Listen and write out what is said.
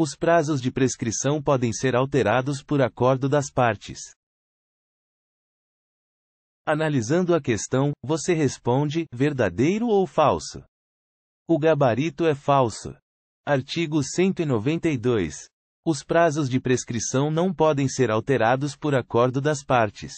Os prazos de prescrição podem ser alterados por acordo das partes. Analisando a questão, você responde: verdadeiro ou falso? O gabarito é falso. Artigo 192. Os prazos de prescrição não podem ser alterados por acordo das partes.